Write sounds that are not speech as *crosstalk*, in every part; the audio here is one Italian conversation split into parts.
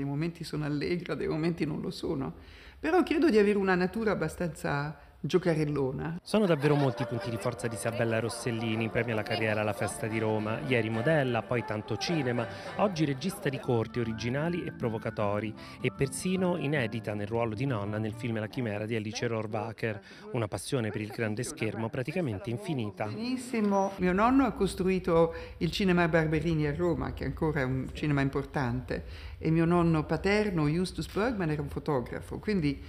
Dei momenti sono allegra, dei momenti non lo sono, però credo di avere una natura abbastanza giocarellona. Sono davvero molti i punti di forza di Isabella Rossellini, premio alla carriera alla Festa di Roma, ieri modella, poi tanto cinema, oggi regista di corti originali e provocatori e persino inedita nel ruolo di nonna nel film La chimera di Alice Rohrbacher, una passione per il grande schermo praticamente infinita. Benissimo, mio nonno ha costruito il cinema Barberini a Roma, che ancora è un cinema importante, e mio nonno paterno, Justus Bergman, era un fotografo, quindi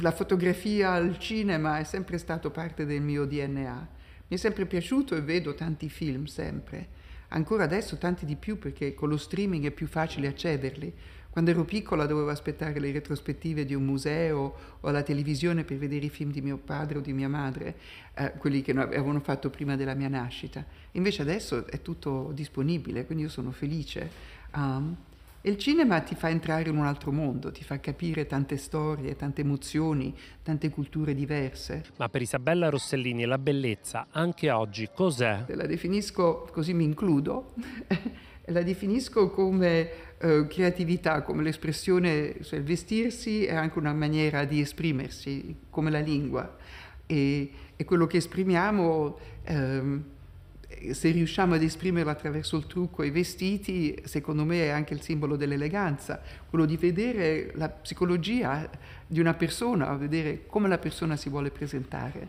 la fotografia al cinema è sempre stato parte del mio DNA. Mi è sempre piaciuto e vedo tanti film sempre. Ancora adesso tanti di più perché con lo streaming è più facile accederli. Quando ero piccola dovevo aspettare le retrospettive di un museo o la televisione per vedere i film di mio padre o di mia madre, eh, quelli che avevano fatto prima della mia nascita. Invece adesso è tutto disponibile, quindi io sono felice. Um, e il cinema ti fa entrare in un altro mondo, ti fa capire tante storie, tante emozioni, tante culture diverse. Ma per Isabella Rossellini la bellezza anche oggi cos'è? La definisco, così mi includo, *laughs* la definisco come eh, creatività, come l'espressione, cioè il vestirsi è anche una maniera di esprimersi, come la lingua. E, e quello che esprimiamo... Ehm, se riusciamo ad esprimerla attraverso il trucco e i vestiti, secondo me è anche il simbolo dell'eleganza, quello di vedere la psicologia di una persona, vedere come la persona si vuole presentare.